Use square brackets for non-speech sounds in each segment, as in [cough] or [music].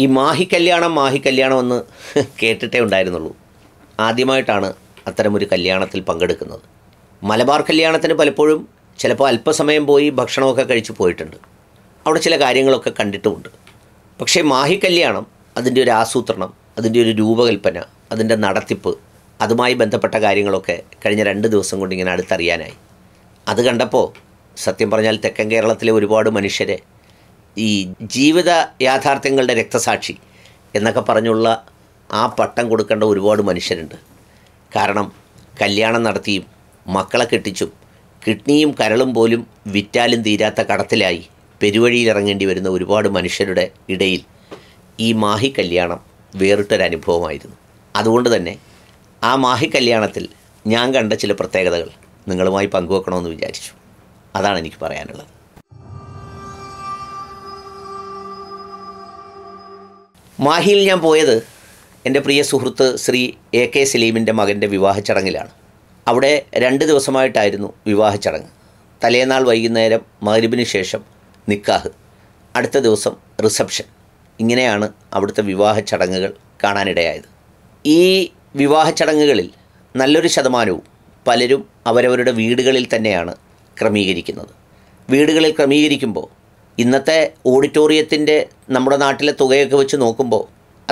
ഈ മാഹി കല്യാണം മാഹി കല്യാണം എന്ന് കേട്ടിട്ടേ ഉണ്ടായിരുന്നുള്ളൂ ആദ്യമായിട്ടാണ് അത്തരമൊരു കല്യാണത്തിൽ പങ്കെടുക്കുന്നത് മലബാർ കല്യാണത്തിന് പലപ്പോഴും ചിലപ്പോൾ അല്പസമയം പോയി ഭക്ഷണമൊക്കെ കഴിച്ച് പോയിട്ടുണ്ട് അവിടെ ചില കാര്യങ്ങളൊക്കെ കണ്ടിട്ടുമുണ്ട് പക്ഷേ മാഹി കല്യാണം അതിൻ്റെ ഒരു ആസൂത്രണം അതിൻ്റെ ഒരു രൂപകൽപ്പന അതിൻ്റെ നടത്തിപ്പ് അതുമായി ബന്ധപ്പെട്ട കാര്യങ്ങളൊക്കെ കഴിഞ്ഞ രണ്ട് ദിവസം കൊണ്ട് ഇങ്ങനെ അടുത്തറിയാനായി അത് കണ്ടപ്പോൾ സത്യം പറഞ്ഞാൽ തെക്കൻ കേരളത്തിലെ ഒരുപാട് മനുഷ്യരെ ഈ ജീവിത യാഥാർത്ഥ്യങ്ങളുടെ രക്തസാക്ഷി എന്നൊക്കെ പറഞ്ഞുള്ള ആ പട്ടം കൊടുക്കേണ്ട ഒരുപാട് മനുഷ്യരുണ്ട് കാരണം കല്യാണം നടത്തിയും മക്കളെ കെട്ടിച്ചും കിഡ്നിയും കരളും പോലും വിറ്റാലും തീരാത്ത കടത്തിലായി പെരുവഴിയിലിറങ്ങേണ്ടി വരുന്ന ഒരുപാട് മനുഷ്യരുടെ ഇടയിൽ ഈ മാഹി കല്യാണം വേറിട്ടൊരനുഭവമായിരുന്നു അതുകൊണ്ട് തന്നെ ആ മാഹി കല്യാണത്തിൽ ഞാൻ കണ്ട ചില പ്രത്യേകതകൾ നിങ്ങളുമായി പങ്കുവെക്കണമെന്ന് വിചാരിച്ചു അതാണ് എനിക്ക് പറയാനുള്ളത് മാഹിയിൽ ഞാൻ പോയത് എൻ്റെ പ്രിയ സുഹൃത്ത് ശ്രീ എ കെ സലീമിൻ്റെ മകൻ്റെ വിവാഹ ചടങ്ങിലാണ് അവിടെ രണ്ട് ദിവസമായിട്ടായിരുന്നു വിവാഹ ചടങ്ങ് തലേനാൾ വൈകുന്നേരം മകരിബിന് ശേഷം നിക്കാഹ് അടുത്ത ദിവസം റിസപ്ഷൻ ഇങ്ങനെയാണ് അവിടുത്തെ വിവാഹ ചടങ്ങുകൾ കാണാനിടയായത് ഈ വിവാഹ ചടങ്ങുകളിൽ നല്ലൊരു ശതമാനവും പലരും അവരവരുടെ വീടുകളിൽ തന്നെയാണ് ക്രമീകരിക്കുന്നത് വീടുകളിൽ ക്രമീകരിക്കുമ്പോൾ ഇന്നത്തെ ഓഡിറ്റോറിയത്തിൻ്റെ നമ്മുടെ നാട്ടിലെ തുകയൊക്കെ വെച്ച് നോക്കുമ്പോൾ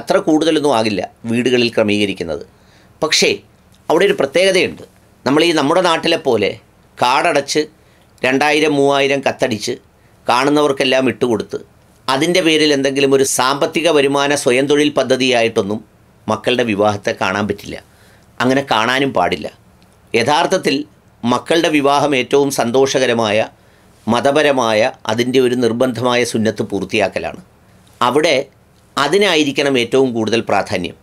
അത്ര കൂടുതലൊന്നും ആകില്ല വീടുകളിൽ ക്രമീകരിക്കുന്നത് പക്ഷേ അവിടെ ഒരു പ്രത്യേകതയുണ്ട് നമ്മൾ ഈ നമ്മുടെ നാട്ടിലെ പോലെ കാടടച്ച് രണ്ടായിരം മൂവായിരം കത്തടിച്ച് കാണുന്നവർക്കെല്ലാം ഇട്ടുകൊടുത്ത് അതിൻ്റെ പേരിൽ എന്തെങ്കിലും ഒരു സാമ്പത്തിക വരുമാന സ്വയം തൊഴിൽ പദ്ധതിയായിട്ടൊന്നും മക്കളുടെ വിവാഹത്തെ കാണാൻ പറ്റില്ല അങ്ങനെ കാണാനും പാടില്ല യഥാർത്ഥത്തിൽ മക്കളുടെ വിവാഹം ഏറ്റവും സന്തോഷകരമായ മതപരമായ അതിൻ്റെ ഒരു നിർബന്ധമായ സുന്നത്ത് പൂർത്തിയാക്കലാണ് അവിടെ അതിനായിരിക്കണം ഏറ്റവും കൂടുതൽ പ്രാധാന്യം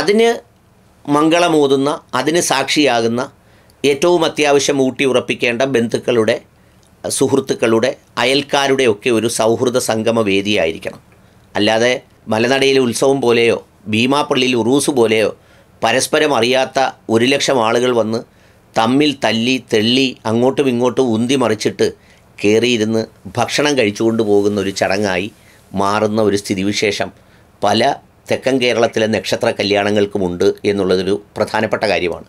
അതിന് മംഗളമോതുന്ന അതിന് സാക്ഷിയാകുന്ന ഏറ്റവും അത്യാവശ്യം ഊട്ടി ഉറപ്പിക്കേണ്ട ബന്ധുക്കളുടെ സുഹൃത്തുക്കളുടെ അയൽക്കാരുടെ ഒക്കെ ഒരു സൗഹൃദ സംഗമ വേദിയായിരിക്കണം അല്ലാതെ മലനടയിലെ ഉത്സവം പോലെയോ ഭീമാപ്പള്ളിയിൽ ഉറൂസ് പോലെയോ പരസ്പരം അറിയാത്ത ഒരു ലക്ഷം ആളുകൾ വന്ന് തമ്മിൽ തല്ലി തെള്ളി അങ്ങോട്ടും ഇങ്ങോട്ടും ഉന്തി മറിച്ചിട്ട് കയറിയിരുന്ന് ഭക്ഷണം കഴിച്ചുകൊണ്ട് പോകുന്ന ഒരു ചടങ്ങായി മാറുന്ന ഒരു സ്ഥിതിവിശേഷം പല തെക്കൻ കേരളത്തിലെ നക്ഷത്ര കല്യാണങ്ങൾക്കുമുണ്ട് എന്നുള്ളതൊരു പ്രധാനപ്പെട്ട കാര്യമാണ്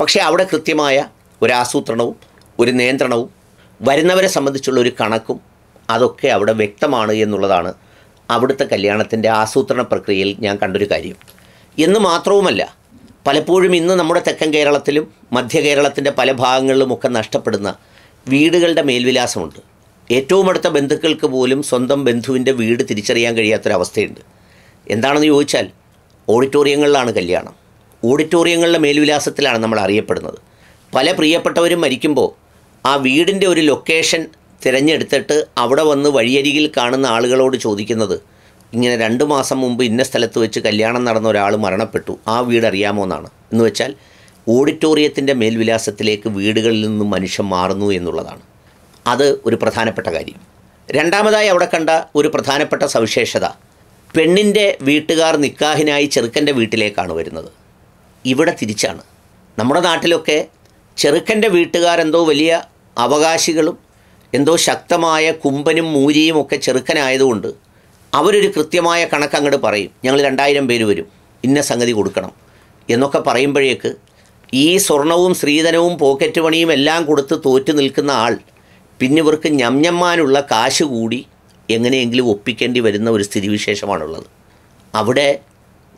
പക്ഷേ അവിടെ കൃത്യമായ ഒരു ആസൂത്രണവും ഒരു നിയന്ത്രണവും വരുന്നവരെ സംബന്ധിച്ചുള്ള ഒരു കണക്കും അതൊക്കെ അവിടെ വ്യക്തമാണ് എന്നുള്ളതാണ് അവിടുത്തെ കല്യാണത്തിൻ്റെ ആസൂത്രണ പ്രക്രിയയിൽ ഞാൻ കണ്ടൊരു കാര്യം എന്ന് മാത്രവുമല്ല പലപ്പോഴും ഇന്ന് നമ്മുടെ തെക്കൻ കേരളത്തിലും മധ്യ കേരളത്തിൻ്റെ പല ഭാഗങ്ങളിലുമൊക്കെ നഷ്ടപ്പെടുന്ന വീടുകളുടെ മേൽവിലാസമുണ്ട് ഏറ്റവും അടുത്ത ബന്ധുക്കൾക്ക് പോലും സ്വന്തം ബന്ധുവിൻ്റെ വീട് തിരിച്ചറിയാൻ കഴിയാത്തൊരവസ്ഥയുണ്ട് എന്താണെന്ന് ചോദിച്ചാൽ ഓഡിറ്റോറിയങ്ങളിലാണ് കല്യാണം ഓഡിറ്റോറിയങ്ങളുടെ മേൽവിലാസത്തിലാണ് നമ്മൾ അറിയപ്പെടുന്നത് പല പ്രിയപ്പെട്ടവരും മരിക്കുമ്പോൾ ആ വീടിൻ്റെ ഒരു ലൊക്കേഷൻ തിരഞ്ഞെടുത്തിട്ട് അവിടെ വന്ന് വഴിയരികിൽ കാണുന്ന ആളുകളോട് ചോദിക്കുന്നത് ഇങ്ങനെ രണ്ട് മാസം മുമ്പ് ഇന്ന സ്ഥലത്ത് വെച്ച് കല്യാണം നടന്ന ഒരാൾ മരണപ്പെട്ടു ആ വീട് അറിയാമോ എന്നാണ് എന്ന് വെച്ചാൽ ഓഡിറ്റോറിയത്തിൻ്റെ മേൽവിലാസത്തിലേക്ക് വീടുകളിൽ നിന്നും മനുഷ്യൻ മാറുന്നു എന്നുള്ളതാണ് അത് ഒരു പ്രധാനപ്പെട്ട കാര്യം രണ്ടാമതായി അവിടെ കണ്ട ഒരു പ്രധാനപ്പെട്ട സവിശേഷത പെണ്ണിൻ്റെ വീട്ടുകാർ നിക്കാഹിനായി ചെറുക്കൻ്റെ വീട്ടിലേക്കാണ് വരുന്നത് ഇവിടെ തിരിച്ചാണ് നമ്മുടെ നാട്ടിലൊക്കെ ചെറുക്കൻ്റെ വീട്ടുകാരെന്തോ വലിയ അവകാശികളും എന്തോ ശക്തമായ കുമ്പനും മൂരിയും ഒക്കെ ചെറുക്കനായതുകൊണ്ട് അവരൊരു കൃത്യമായ കണക്ക് അങ്ങോട്ട് പറയും ഞങ്ങൾ രണ്ടായിരം പേര് വരും ഇന്ന സംഗതി കൊടുക്കണം എന്നൊക്കെ പറയുമ്പോഴേക്ക് ഈ സ്വർണവും സ്ത്രീധനവും പോക്കറ്റ് പണിയും എല്ലാം കൊടുത്ത് തോറ്റു നിൽക്കുന്ന ആൾ പിന്നെ ഇവർക്ക് ഞമ്ഞമ്മാനുള്ള കാശ് കൂടി എങ്ങനെയെങ്കിലും ഒപ്പിക്കേണ്ടി വരുന്ന ഒരു സ്ഥിതിവിശേഷമാണുള്ളത് അവിടെ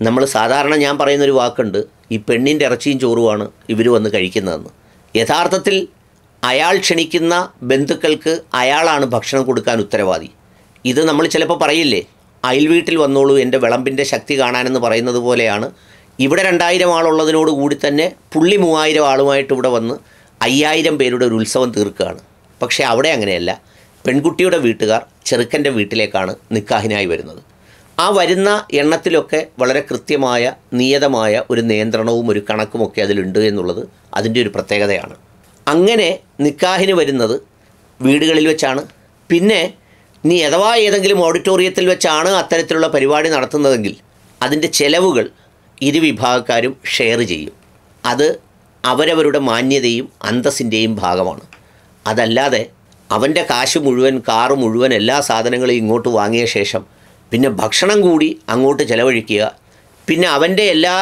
നമ്മൾ സാധാരണ ഞാൻ പറയുന്നൊരു വാക്കുണ്ട് ഈ പെണ്ണിൻ്റെ ഇറച്ചിയും ചോറുമാണ് ഇവർ വന്ന് കഴിക്കുന്നതെന്ന് യഥാർത്ഥത്തിൽ അയാൾ ക്ഷണിക്കുന്ന ബന്ധുക്കൾക്ക് അയാളാണ് ഭക്ഷണം കൊടുക്കാൻ ഉത്തരവാദി ഇത് നമ്മൾ ചിലപ്പോൾ പറയില്ലേ അയൽ വീട്ടിൽ വന്നോളൂ എൻ്റെ വിളമ്പിൻ്റെ ശക്തി കാണാനെന്ന് പറയുന്നത് പോലെയാണ് ഇവിടെ രണ്ടായിരം ആളുള്ളതിനോട് കൂടി തന്നെ പുള്ളി മൂവായിരം ആളുമായിട്ട് ഇവിടെ വന്ന് അയ്യായിരം പേരുടെ ഒരു ഉത്സവം തീർക്കുകയാണ് പക്ഷേ അവിടെ അങ്ങനെയല്ല പെൺകുട്ടിയുടെ വീട്ടുകാർ ചെറുക്കൻ്റെ വീട്ടിലേക്കാണ് നിക്കാഹിനായി വരുന്നത് ആ വരുന്ന എണ്ണത്തിലൊക്കെ വളരെ കൃത്യമായ നിയതമായ ഒരു നിയന്ത്രണവും ഒരു കണക്കുമൊക്കെ അതിലുണ്ട് എന്നുള്ളത് അതിൻ്റെ ഒരു പ്രത്യേകതയാണ് അങ്ങനെ നിക്കാഹിന് വരുന്നത് വീടുകളിൽ വെച്ചാണ് പിന്നെ നീ അഥവാ ഏതെങ്കിലും ഓഡിറ്റോറിയത്തിൽ വെച്ചാണ് അത്തരത്തിലുള്ള പരിപാടി നടത്തുന്നതെങ്കിൽ അതിൻ്റെ ചെലവുകൾ ഇരുവിഭാഗക്കാരും ഷെയർ ചെയ്യും അത് അവരവരുടെ മാന്യതയും അന്തസ്സിൻ്റെയും ഭാഗമാണ് അതല്ലാതെ അവൻ്റെ കാശ് മുഴുവൻ കാറ് മുഴുവൻ എല്ലാ സാധനങ്ങളും ഇങ്ങോട്ട് വാങ്ങിയ ശേഷം പിന്നെ ഭക്ഷണം കൂടി അങ്ങോട്ട് ചെലവഴിക്കുക പിന്നെ അവൻ്റെ എല്ലാ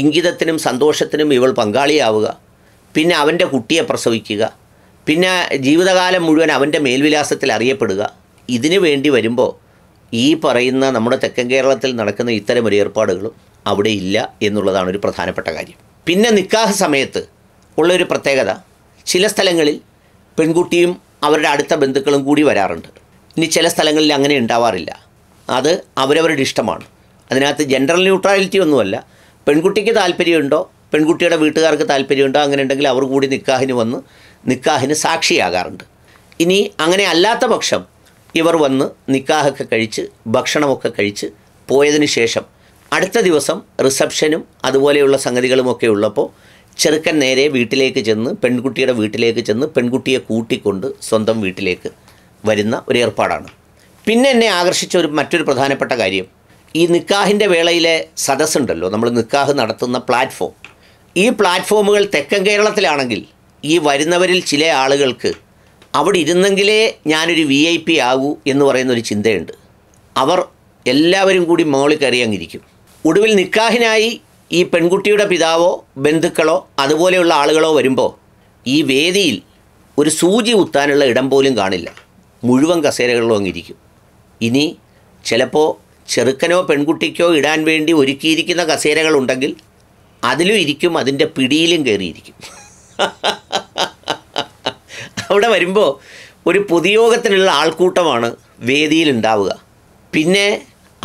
ഇംഗിതത്തിനും സന്തോഷത്തിനും ഇവൾ പങ്കാളിയാവുക പിന്നെ അവൻ്റെ കുട്ടിയെ പ്രസവിക്കുക പിന്നെ ജീവിതകാലം മുഴുവൻ അവൻ്റെ മേൽവിലാസത്തിൽ അറിയപ്പെടുക ഇതിനു വേണ്ടി വരുമ്പോൾ ഈ പറയുന്ന നമ്മുടെ തെക്കൻ കേരളത്തിൽ നടക്കുന്ന ഇത്തരം ഒരു ഏർപ്പാടുകളും അവിടെ ഇല്ല എന്നുള്ളതാണ് ഒരു പ്രധാനപ്പെട്ട കാര്യം പിന്നെ നിക്കാഹ് സമയത്ത് ഉള്ളൊരു പ്രത്യേകത ചില സ്ഥലങ്ങളിൽ പെൺകുട്ടിയും അവരുടെ അടുത്ത ബന്ധുക്കളും കൂടി വരാറുണ്ട് ഇനി ചില സ്ഥലങ്ങളിൽ അങ്ങനെ ഉണ്ടാവാറില്ല അത് അവരവരുടെ ഇഷ്ടമാണ് അതിനകത്ത് ജെൻഡർ ന്യൂട്രാലിറ്റി ഒന്നുമല്ല പെൺകുട്ടിക്ക് താല്പര്യമുണ്ടോ പെൺകുട്ടിയുടെ വീട്ടുകാർക്ക് താല്പര്യമുണ്ടോ അങ്ങനെ ഉണ്ടെങ്കിൽ അവർ കൂടി നിക്കാഹിന് വന്ന് നിക്കാഹിന് സാക്ഷിയാകാറുണ്ട് ഇനി അങ്ങനെ അല്ലാത്ത പക്ഷം ഇവർ വന്ന് നിക്കാഹൊക്കെ കഴിച്ച് ഭക്ഷണമൊക്കെ കഴിച്ച് പോയതിന് ശേഷം അടുത്ത ദിവസം റിസപ്ഷനും അതുപോലെയുള്ള സംഗതികളുമൊക്കെ ഉള്ളപ്പോൾ ചെറുക്കൻ നേരെ വീട്ടിലേക്ക് ചെന്ന് പെൺകുട്ടിയുടെ വീട്ടിലേക്ക് ചെന്ന് പെൺകുട്ടിയെ കൂട്ടിക്കൊണ്ട് സ്വന്തം വീട്ടിലേക്ക് വരുന്ന ഒരു ഏർപ്പാടാണ് പിന്നെ എന്നെ ആകർഷിച്ച ഒരു മറ്റൊരു പ്രധാനപ്പെട്ട കാര്യം ഈ നിക്കാഹിൻ്റെ വേളയിലെ സദസ്സുണ്ടല്ലോ നമ്മൾ നിക്കാഹ് നടത്തുന്ന പ്ലാറ്റ്ഫോം ഈ പ്ലാറ്റ്ഫോമുകൾ തെക്കൻ കേരളത്തിലാണെങ്കിൽ ഈ വരുന്നവരിൽ ചില ആളുകൾക്ക് അവിടെ ഇരുന്നെങ്കിലേ ഞാനൊരു വി ഐ പി ആകൂ എന്ന് പറയുന്നൊരു ചിന്തയുണ്ട് അവർ എല്ലാവരും കൂടി മോളിൽ കയറി അങ്ങിരിക്കും ഒടുവിൽ നിക്കാഹിനായി ഈ പെൺകുട്ടിയുടെ പിതാവോ ബന്ധുക്കളോ അതുപോലെയുള്ള ആളുകളോ വരുമ്പോൾ ഈ വേദിയിൽ ഒരു സൂചി കുത്താനുള്ള ഇടം പോലും കാണില്ല മുഴുവൻ കസേരകളിലും അങ്ങിരിക്കും ഇനി ചിലപ്പോൾ ചെറുക്കനോ പെൺകുട്ടിക്കോ ഇടാൻ വേണ്ടി ഒരുക്കിയിരിക്കുന്ന കസേരകളുണ്ടെങ്കിൽ അതിലും ഇരിക്കും അതിൻ്റെ പിടിയിലും കയറിയിരിക്കും അവിടെ വരുമ്പോൾ ഒരു പൊതുയോഗത്തിനുള്ള ആൾക്കൂട്ടമാണ് വേദിയിൽ ഉണ്ടാവുക പിന്നെ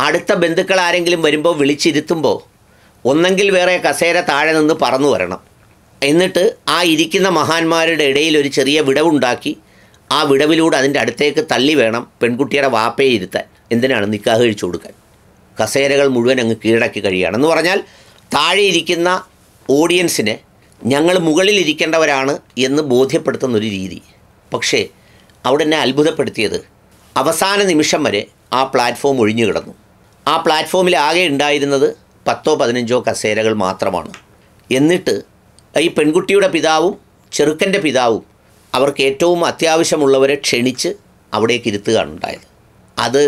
അടുത്ത ബന്ധുക്കൾ ആരെങ്കിലും വരുമ്പോൾ വിളിച്ചിരുത്തുമ്പോൾ ഒന്നെങ്കിൽ വേറെ കസേര താഴെ നിന്ന് പറന്നു വരണം എന്നിട്ട് ആ ഇരിക്കുന്ന മഹാന്മാരുടെ ഇടയിൽ ഒരു ചെറിയ വിടവുണ്ടാക്കി ആ വിടവിലൂടെ അതിൻ്റെ അടുത്തേക്ക് തള്ളി വേണം പെൺകുട്ടിയുടെ വാപ്പയെ ഇരുത്താൻ എന്തിനാണ് നിക്കാഹ് കഴിച്ചു കൊടുക്കാൻ കസേരകൾ മുഴുവൻ അങ്ങ് കീഴടക്കി കഴിയുകയാണ് എന്ന് പറഞ്ഞാൽ താഴെ ഇരിക്കുന്ന ഓഡിയൻസിനെ ഞങ്ങൾ മുകളിൽ ഇരിക്കേണ്ടവരാണ് എന്ന് ബോധ്യപ്പെടുത്തുന്ന ഒരു രീതി പക്ഷേ അവിടെ എന്നെ അത്ഭുതപ്പെടുത്തിയത് അവസാന നിമിഷം വരെ ആ പ്ലാറ്റ്ഫോം ഒഴിഞ്ഞു കിടന്നു ആ പ്ലാറ്റ്ഫോമിൽ ആകെ ഉണ്ടായിരുന്നത് പത്തോ പതിനഞ്ചോ കസേരകൾ മാത്രമാണ് എന്നിട്ട് ഈ പെൺകുട്ടിയുടെ പിതാവും ചെറുക്കൻ്റെ പിതാവും അവർക്ക് ഏറ്റവും അത്യാവശ്യമുള്ളവരെ ക്ഷണിച്ച് അവിടേക്ക് ഇരുത്തുകയാണ് ഉണ്ടായത് അത്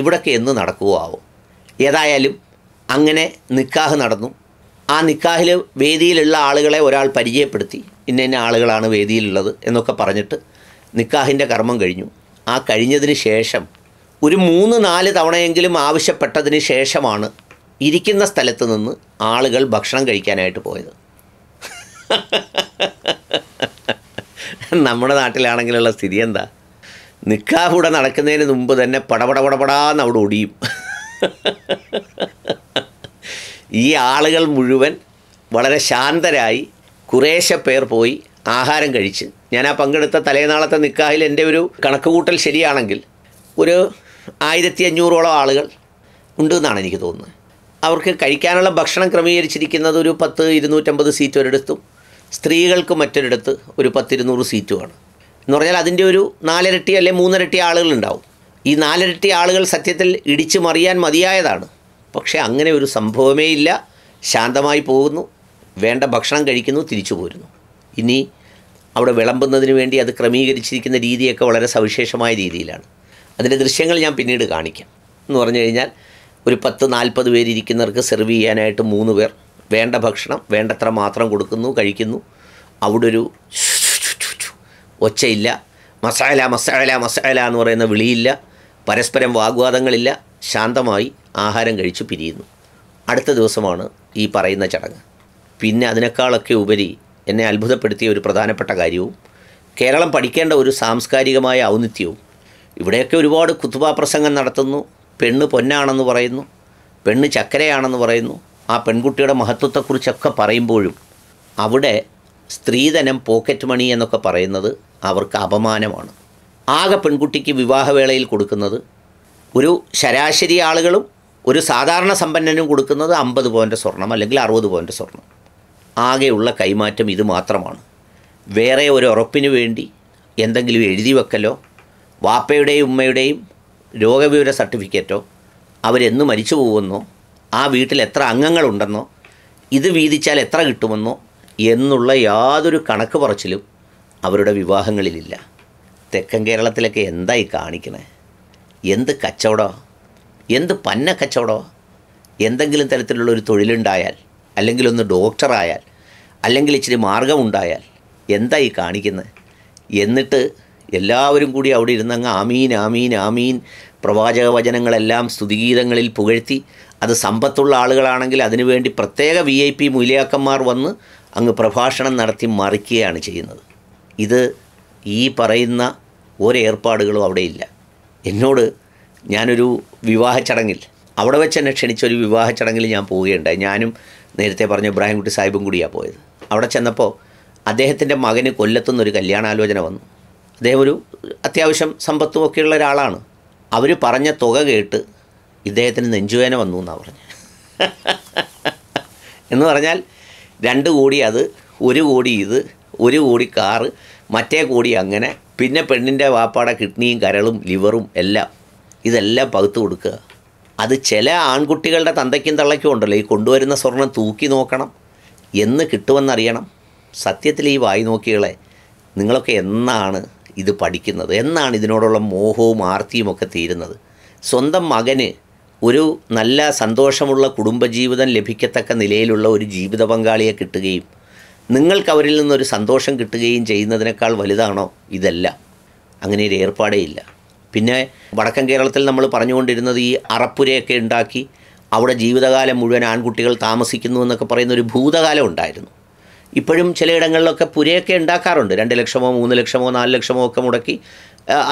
ഇവിടൊക്കെ എന്ന് നടക്കുമോ ആവോ ഏതായാലും അങ്ങനെ നിക്കാഹ് നടന്നു ആ നിക്കാഹിൽ വേദിയിലുള്ള ആളുകളെ ഒരാൾ പരിചയപ്പെടുത്തി ഇന്ന ഇന്ന ആളുകളാണ് വേദിയിലുള്ളത് എന്നൊക്കെ പറഞ്ഞിട്ട് നിക്കാഹിൻ്റെ കർമ്മം കഴിഞ്ഞു ആ കഴിഞ്ഞതിന് ശേഷം ഒരു മൂന്ന് നാല് തവണയെങ്കിലും ആവശ്യപ്പെട്ടതിന് ശേഷമാണ് ഇരിക്കുന്ന സ്ഥലത്ത് നിന്ന് ആളുകൾ ഭക്ഷണം കഴിക്കാനായിട്ട് പോയത് നമ്മുടെ നാട്ടിലാണെങ്കിലുള്ള സ്ഥിതി എന്താ നിക്കാഹൂടെ നടക്കുന്നതിന് മുമ്പ് തന്നെ പടപടപടപടാന്ന് അവിടെ ഒടിയും ഈ ആളുകൾ മുഴുവൻ വളരെ ശാന്തരായി കുറേശ്ശെ പേർ പോയി ആഹാരം കഴിച്ച് ഞാൻ ആ പങ്കെടുത്ത തലേനാളത്തെ നിക്കാഹിൽ എൻ്റെ ഒരു കണക്കുകൂട്ടൽ ശരിയാണെങ്കിൽ ഒരു ആയിരത്തി അഞ്ഞൂറോളം ആളുകൾ ഉണ്ട് എന്നാണ് എനിക്ക് തോന്നുന്നത് അവർക്ക് കഴിക്കാനുള്ള ഭക്ഷണം ക്രമീകരിച്ചിരിക്കുന്നത് ഒരു പത്ത് ഇരുന്നൂറ്റമ്പത് സീറ്റ് ഒരിടത്തും സ്ത്രീകൾക്ക് മറ്റൊരിടത്ത് ഒരു പത്തിരുന്നൂറ് സീറ്റുമാണ് എന്ന് പറഞ്ഞാൽ അതിൻ്റെ ഒരു നാലിരട്ടി അല്ലെ മൂന്നിരട്ടി ആളുകളുണ്ടാവും ഈ നാലിരട്ടി ആളുകൾ സത്യത്തിൽ ഇടിച്ചു മറിയാൻ മതിയായതാണ് പക്ഷേ അങ്ങനെ ഒരു സംഭവമേ ഇല്ല ശാന്തമായി പോകുന്നു വേണ്ട ഭക്ഷണം കഴിക്കുന്നു തിരിച്ചു പോരുന്നു ഇനി അവിടെ വിളമ്പുന്നതിന് വേണ്ടി അത് ക്രമീകരിച്ചിരിക്കുന്ന രീതിയൊക്കെ വളരെ സവിശേഷമായ രീതിയിലാണ് അതിൻ്റെ ദൃശ്യങ്ങൾ ഞാൻ പിന്നീട് കാണിക്കാം എന്ന് പറഞ്ഞു കഴിഞ്ഞാൽ ഒരു പത്ത് നാൽപ്പത് പേരിയ്ക്കുന്നവർക്ക് സെർവ് ചെയ്യാനായിട്ട് മൂന്ന് പേർ വേണ്ട ഭക്ഷണം വേണ്ടത്ര മാത്രം കൊടുക്കുന്നു കഴിക്കുന്നു അവിടെ ഒരു ഒച്ചയില്ല മസാല മസാല മസാല എന്ന് പറയുന്ന വിളിയില്ല പരസ്പരം വാഗ്വാദങ്ങളില്ല ശാന്തമായി ആഹാരം കഴിച്ച് പിരിയുന്നു അടുത്ത ദിവസമാണ് ഈ പറയുന്ന ചടങ്ങ് പിന്നെ അതിനേക്കാളൊക്കെ ഉപരി എന്നെ അത്ഭുതപ്പെടുത്തിയ ഒരു പ്രധാനപ്പെട്ട കാര്യവും കേരളം പഠിക്കേണ്ട ഒരു സാംസ്കാരികമായ ഔന്നിത്യവും ഇവിടെയൊക്കെ ഒരുപാട് കുത്തുബ പ്രസംഗം നടത്തുന്നു പെണ്ണ് പൊന്നാണെന്ന് പറയുന്നു പെണ്ണ് ചക്കരയാണെന്ന് പറയുന്നു ആ പെൺകുട്ടിയുടെ മഹത്വത്തെക്കുറിച്ചൊക്കെ പറയുമ്പോഴും അവിടെ സ്ത്രീധനം പോക്കറ്റ് മണി എന്നൊക്കെ പറയുന്നത് അവർക്ക് അപമാനമാണ് ആകെ പെൺകുട്ടിക്ക് വിവാഹവേളയിൽ കൊടുക്കുന്നത് ഒരു ശരാശരി ആളുകളും ഒരു സാധാരണ സമ്പന്നനും കൊടുക്കുന്നത് അമ്പത് പോയിൻ്റ് സ്വർണം അല്ലെങ്കിൽ അറുപത് പോയിൻ്റ് സ്വർണം ആകെയുള്ള കൈമാറ്റം ഇത് മാത്രമാണ് വേറെ ഒരു ഉറപ്പിന് വേണ്ടി എന്തെങ്കിലും എഴുതി വെക്കലോ വാപ്പയുടെയും ഉമ്മയുടെയും രോഗവിവര സർട്ടിഫിക്കറ്റോ അവരെന്ന് മരിച്ചു പോകുമെന്നോ ആ വീട്ടിൽ എത്ര അംഗങ്ങളുണ്ടെന്നോ ഇത് വീതിച്ചാൽ എത്ര കിട്ടുമെന്നോ എന്നുള്ള യാതൊരു കണക്ക് പറച്ചിലും അവരുടെ വിവാഹങ്ങളിലില്ല തെക്കൻ കേരളത്തിലൊക്കെ എന്തായി കാണിക്കണേ എന്ത് കച്ചവടോ എന്ത് പന്ന കച്ചവടോ എന്തെങ്കിലും തരത്തിലുള്ള ഒരു തൊഴിലുണ്ടായാൽ അല്ലെങ്കിൽ ഒന്ന് ഡോക്ടറായാൽ അല്ലെങ്കിൽ ഇച്ചിരി മാർഗമുണ്ടായാൽ എന്തായി കാണിക്കുന്നത് എന്നിട്ട് എല്ലാവരും കൂടി അവിടെ ഇരുന്നങ്ങ് ആമീൻ ആമീൻ ആമീൻ പ്രവാചക വചനങ്ങളെല്ലാം സ്തുതിഗീതങ്ങളിൽ പുകഴ്ത്തി അത് സമ്പത്തുള്ള ആളുകളാണെങ്കിൽ അതിനുവേണ്ടി പ്രത്യേക വി ഐ പി മൂലിയാക്കന്മാർ വന്ന് അങ്ങ് പ്രഭാഷണം നടത്തി മറിക്കുകയാണ് ചെയ്യുന്നത് ഇത് ഈ പറയുന്ന ഒരേർപ്പാടുകളും അവിടെയില്ല എന്നോട് ഞാനൊരു വിവാഹ ചടങ്ങിൽ അവിടെ വെച്ച് എന്നെ ക്ഷണിച്ചൊരു വിവാഹ ചടങ്ങിൽ ഞാൻ പോവുകയുണ്ടായി ഞാനും നേരത്തെ പറഞ്ഞ ഇബ്രാഹിംകുട്ടി സാഹിബും കൂടിയാണ് പോയത് അവിടെ ചെന്നപ്പോൾ അദ്ദേഹത്തിൻ്റെ മകന് കൊല്ലത്തുനിന്നൊരു കല്യാണാലോചന വന്നു അദ്ദേഹം ഒരു അത്യാവശ്യം സമ്പത്തും ഒക്കെയുള്ള ഒരാളാണ് അവർ പറഞ്ഞ തുക കേട്ട് ഇദ്ദേഹത്തിന് നെഞ്ചുവേന വന്നു എന്നാണ് പറഞ്ഞത് [laughs] എന്ന് പറഞ്ഞാൽ രണ്ട് കോടി അത് ഒരു കോടി ഇത് ഒരു കോടി കാറ് മറ്റേ കോടി അങ്ങനെ പിന്നെ പെണ്ണിൻ്റെ വാപ്പാടെ കിഡ്നിയും കരളും ലിവറും എല്ലാം ഇതെല്ലാം പകുത്തു കൊടുക്കുക അത് ചില ആൺകുട്ടികളുടെ തന്തയ്ക്കും തള്ളയ്ക്കും ഉണ്ടല്ലോ ഈ കൊണ്ടുവരുന്ന സ്വർണം തൂക്കി നോക്കണം എന്ന് കിട്ടുമെന്നറിയണം സത്യത്തിൽ ഈ വായി നോക്കികളെ നിങ്ങളൊക്കെ എന്നാണ് ഇത് പഠിക്കുന്നത് എന്നാണ് ഇതിനോടുള്ള മോഹവും ആർത്തിയും ഒക്കെ തീരുന്നത് സ്വന്തം മകന് ഒരു നല്ല സന്തോഷമുള്ള കുടുംബജീവിതം ലഭിക്കത്തക്ക നിലയിലുള്ള ഒരു ജീവിത പങ്കാളിയെ കിട്ടുകയും നിങ്ങൾക്ക് അവരിൽ നിന്നൊരു സന്തോഷം കിട്ടുകയും ചെയ്യുന്നതിനേക്കാൾ വലുതാണോ ഇതല്ല അങ്ങനെ ഒരു ഏർപ്പാടേ ഇല്ല പിന്നെ വടക്കൻ കേരളത്തിൽ നമ്മൾ പറഞ്ഞുകൊണ്ടിരുന്നത് ഈ അറപ്പുരയൊക്കെ ഉണ്ടാക്കി അവിടെ ജീവിതകാലം മുഴുവൻ ആൺകുട്ടികൾ താമസിക്കുന്നു എന്നൊക്കെ പറയുന്ന ഒരു ഭൂതകാലം ഉണ്ടായിരുന്നു ഇപ്പോഴും ചിലയിടങ്ങളിലൊക്കെ പുരയൊക്കെ ഉണ്ടാക്കാറുണ്ട് രണ്ട് ലക്ഷമോ മൂന്ന് ലക്ഷമോ നാല് ലക്ഷമോ ഒക്കെ മുടക്കി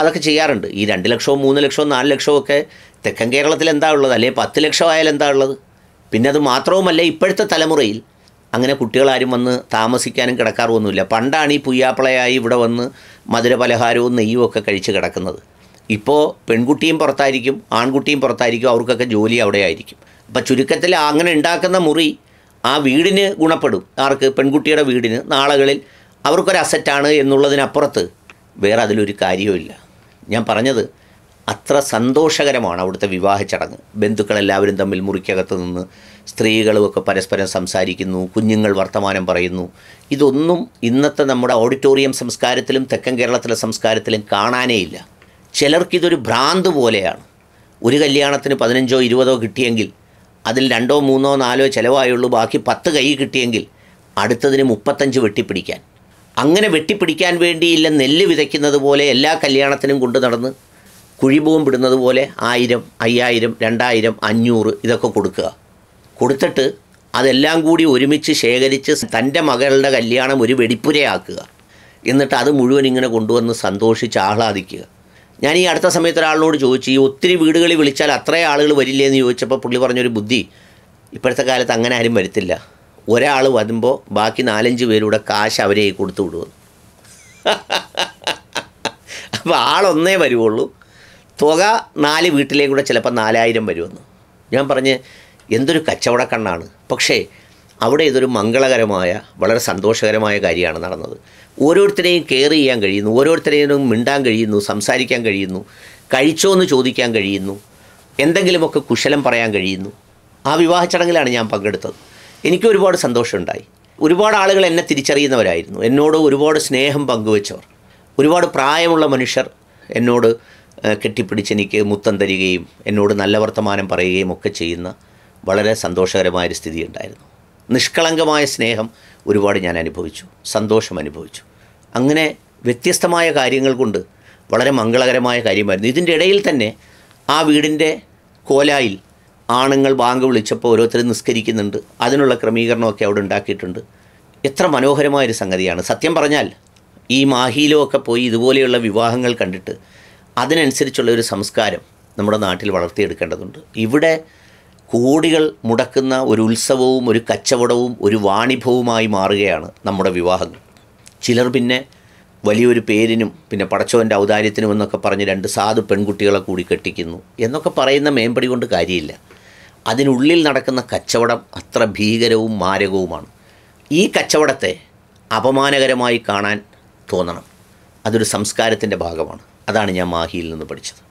അതൊക്കെ ചെയ്യാറുണ്ട് ഈ രണ്ട് ലക്ഷവും മൂന്ന് ലക്ഷവും നാല് ലക്ഷവും ഒക്കെ തെക്കൻ കേരളത്തിൽ എന്താ ഉള്ളത് അല്ലെങ്കിൽ പത്ത് ലക്ഷം ആയാലും എന്താ ഉള്ളത് പിന്നെ അത് മാത്രവുമല്ല ഇപ്പോഴത്തെ തലമുറയിൽ അങ്ങനെ കുട്ടികളാരും വന്ന് താമസിക്കാനും കിടക്കാറുമൊന്നുമില്ല പണ്ടാണ് ഈ പുയ്യാപ്പിളയായി ഇവിടെ വന്ന് മധുര പലഹാരവും നെയ്യും ഒക്കെ കഴിച്ച് കിടക്കുന്നത് ഇപ്പോൾ പെൺകുട്ടിയും പുറത്തായിരിക്കും ആൺകുട്ടിയും പുറത്തായിരിക്കും അവർക്കൊക്കെ ജോലി അവിടെ ആയിരിക്കും അപ്പം ചുരുക്കത്തിൽ അങ്ങനെ ഉണ്ടാക്കുന്ന മുറി ആ വീടിന് ഗുണപ്പെടും ആർക്ക് പെൺകുട്ടിയുടെ വീടിന് നാളുകളിൽ അവർക്കൊരു അസറ്റാണ് എന്നുള്ളതിനപ്പുറത്ത് വേറെ അതിലൊരു കാര്യവുമില്ല ഞാൻ പറഞ്ഞത് അത്ര സന്തോഷകരമാണ് അവിടുത്തെ വിവാഹ ചടങ്ങ് ബന്ധുക്കളെല്ലാവരും തമ്മിൽ മുറിക്കകത്ത് നിന്ന് സ്ത്രീകളുമൊക്കെ പരസ്പരം സംസാരിക്കുന്നു കുഞ്ഞുങ്ങൾ വർത്തമാനം പറയുന്നു ഇതൊന്നും ഇന്നത്തെ നമ്മുടെ ഓഡിറ്റോറിയം സംസ്കാരത്തിലും തെക്കൻ കേരളത്തിലെ സംസ്കാരത്തിലും കാണാനേയില്ല ചിലർക്കിതൊരു ഭ്രാന്ത് പോലെയാണ് ഒരു കല്യാണത്തിന് പതിനഞ്ചോ ഇരുപതോ കിട്ടിയെങ്കിൽ അതിൽ രണ്ടോ മൂന്നോ നാലോ ചിലവായുള്ളൂ ബാക്കി പത്ത് കൈ കിട്ടിയെങ്കിൽ അടുത്തതിന് മുപ്പത്തഞ്ച് വെട്ടിപ്പിടിക്കാൻ അങ്ങനെ വെട്ടിപ്പിടിക്കാൻ വേണ്ടിയില്ല നെല്ല് വിതയ്ക്കുന്നത് പോലെ എല്ലാ കല്യാണത്തിനും കൊണ്ടു നടന്ന് കുഴിബോം ഇടുന്നത് പോലെ ആയിരം അയ്യായിരം രണ്ടായിരം അഞ്ഞൂറ് ഇതൊക്കെ കൊടുക്കുക കൊടുത്തിട്ട് അതെല്ലാം കൂടി ഒരുമിച്ച് ശേഖരിച്ച് തൻ്റെ മകളുടെ കല്യാണം ഒരു വെടിപ്പുരയാക്കുക എന്നിട്ട് അത് മുഴുവൻ ഇങ്ങനെ കൊണ്ടുവന്ന് സന്തോഷിച്ച് ആഹ്ലാദിക്കുക ഞാൻ ഈ അടുത്ത സമയത്ത് ഒരാളിനോട് ചോദിച്ചു ഈ ഒത്തിരി വീടുകളിൽ വിളിച്ചാൽ അത്രയും ആളുകൾ വരില്ലേ എന്ന് ചോദിച്ചപ്പോൾ പുള്ളി പറഞ്ഞൊരു ബുദ്ധി ഇപ്പോഴത്തെ കാലത്ത് അങ്ങനെ ആരും വരത്തില്ല ഒരാൾ വരുമ്പോൾ ബാക്കി നാലഞ്ച് പേരൂടെ കാശ് അവരെ കൊടുത്തു വിടുമെന്ന് [laughs] അപ്പോൾ ആളൊന്നേ വരുവുള്ളൂ തുക നാല് വീട്ടിലേക്കൂടെ ചിലപ്പോൾ നാലായിരം വരുമെന്ന് ഞാൻ പറഞ്ഞ് എന്തൊരു കച്ചവടക്കണ്ണാണ് പക്ഷേ അവിടെ ഇതൊരു മംഗളകരമായ വളരെ സന്തോഷകരമായ കാര്യമാണ് നടന്നത് ഓരോരുത്തരെയും കെയർ ചെയ്യാൻ കഴിയുന്നു ഓരോരുത്തരെയും മിണ്ടാൻ കഴിയുന്നു സംസാരിക്കാൻ കഴിയുന്നു കഴിച്ചോ എന്ന് ചോദിക്കാൻ കഴിയുന്നു എന്തെങ്കിലുമൊക്കെ കുശലം പറയാൻ കഴിയുന്നു ആ വിവാഹ ചടങ്ങിലാണ് ഞാൻ പങ്കെടുത്തത് എനിക്ക് ഒരുപാട് സന്തോഷമുണ്ടായി ഒരുപാട് ആളുകൾ എന്നെ തിരിച്ചറിയുന്നവരായിരുന്നു എന്നോട് ഒരുപാട് സ്നേഹം പങ്കുവച്ചവർ ഒരുപാട് പ്രായമുള്ള മനുഷ്യർ എന്നോട് കെട്ടിപ്പിടിച്ച് എനിക്ക് മുത്തം തരികയും എന്നോട് നല്ല വർത്തമാനം പറയുകയും ഒക്കെ ചെയ്യുന്ന വളരെ സന്തോഷകരമായൊരു സ്ഥിതി ഉണ്ടായിരുന്നു നിഷ്കളങ്കമായ സ്നേഹം ഒരുപാട് ഞാൻ അനുഭവിച്ചു സന്തോഷം അനുഭവിച്ചു അങ്ങനെ വ്യത്യസ്തമായ കാര്യങ്ങൾ കൊണ്ട് വളരെ മംഗളകരമായ കാര്യമായിരുന്നു ഇതിൻ്റെ ഇടയിൽ തന്നെ ആ വീടിൻ്റെ കോലായിൽ ആണുങ്ങൾ ബാങ്ക് വിളിച്ചപ്പോൾ ഓരോരുത്തരും നിസ്കരിക്കുന്നുണ്ട് അതിനുള്ള ക്രമീകരണമൊക്കെ അവിടെ ഉണ്ടാക്കിയിട്ടുണ്ട് എത്ര മനോഹരമായൊരു സംഗതിയാണ് സത്യം പറഞ്ഞാൽ ഈ മാഹിയിലുമൊക്കെ പോയി ഇതുപോലെയുള്ള വിവാഹങ്ങൾ കണ്ടിട്ട് അതിനനുസരിച്ചുള്ള ഒരു സംസ്കാരം നമ്മുടെ നാട്ടിൽ വളർത്തിയെടുക്കേണ്ടതുണ്ട് ഇവിടെ കോടികൾ മുടക്കുന്ന ഒരു ഉത്സവവും ഒരു കച്ചവടവും ഒരു വാണിഭവുമായി മാറുകയാണ് നമ്മുടെ വിവാഹങ്ങൾ ചിലർ പിന്നെ വലിയൊരു പേരിനും പിന്നെ പടച്ചോൻ്റെ ഔദാര്യത്തിനും എന്നൊക്കെ പറഞ്ഞ് രണ്ട് സാധു പെൺകുട്ടികളെ കൂടി കെട്ടിക്കുന്നു എന്നൊക്കെ പറയുന്ന മേമ്പടി കൊണ്ട് കാര്യമില്ല അതിനുള്ളിൽ നടക്കുന്ന കച്ചവടം അത്ര ഭീകരവും മാരകവുമാണ് ഈ കച്ചവടത്തെ അപമാനകരമായി കാണാൻ തോന്നണം അതൊരു സംസ്കാരത്തിൻ്റെ ഭാഗമാണ് അതാണ് ഞാൻ മാഹിയിൽ നിന്ന് പഠിച്ചത്